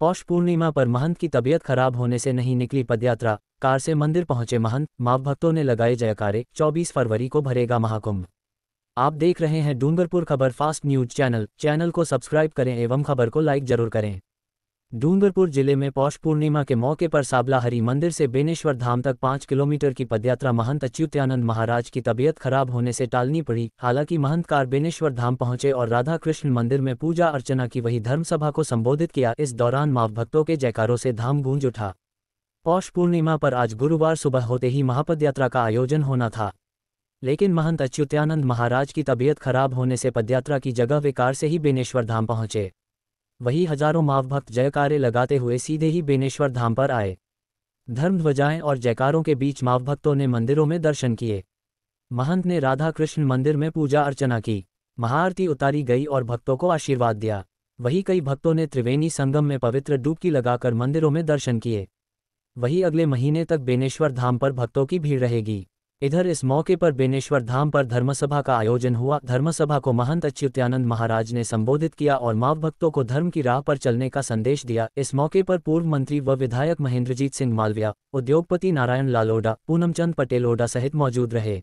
पौष पूर्णिमा पर महंत की तबीयत खराब होने से नहीं निकली पदयात्रा कार से मंदिर पहुंचे महंत माव भक्तों ने लगाए जयकारे 24 फरवरी को भरेगा महाकुंभ आप देख रहे हैं डूंगरपुर खबर फास्ट न्यूज चैनल चैनल को सब्सक्राइब करें एवं खबर को लाइक जरूर करें डूंगरपुर जिले में पौष पूर्णिमा के मौके पर साबला हरी मंदिर से बेनेश्वर धाम तक पांच किलोमीटर की पदयात्रा महंत अच्युत्यानंद महाराज की तबीयत खराब होने से टालनी पड़ी हालांकि महंत कार बेनेश्वर धाम पहुंचे और राधा कृष्ण मंदिर में पूजा अर्चना की वही धर्मसभा को संबोधित किया इस दौरान माव भक्तों के जयकारों से धाम गूंज उठा पौष पूर्णिमा पर आज गुरुवार सुबह होते ही महापदयात्रा का आयोजन होना था लेकिन महंत अच्युत्यानंद महाराज की तबीयत खराब होने से पदयात्रा की जगह विकार से ही बेनेश्वर धाम पहुंचे वहीं हजारों मावभक्त जयकारे लगाते हुए सीधे ही बेनेश्वर धाम पर आए धर्म ध्वजाएं और जयकारों के बीच मावभक्तों ने मंदिरों में दर्शन किए महंत ने राधा कृष्ण मंदिर में पूजा अर्चना की महाआरती उतारी गई और भक्तों को आशीर्वाद दिया वही कई भक्तों ने त्रिवेणी संगम में पवित्र डुबकी लगाकर मंदिरों में दर्शन किए वही अगले महीने तक बेनेश्वर धाम पर भक्तों की भीड़ रहेगी इधर इस मौके पर बेनेश्वर धाम पर धर्मसभा का आयोजन हुआ धर्मसभा को महंत अच्युत्यानंद महाराज ने संबोधित किया और माँ भक्तों को धर्म की राह पर चलने का संदेश दिया इस मौके पर पूर्व मंत्री व विधायक महेंद्रजीत सिंह मालविया उद्योगपति नारायण लालोडा पूनमचंद पटेलोडा सहित मौजूद रहे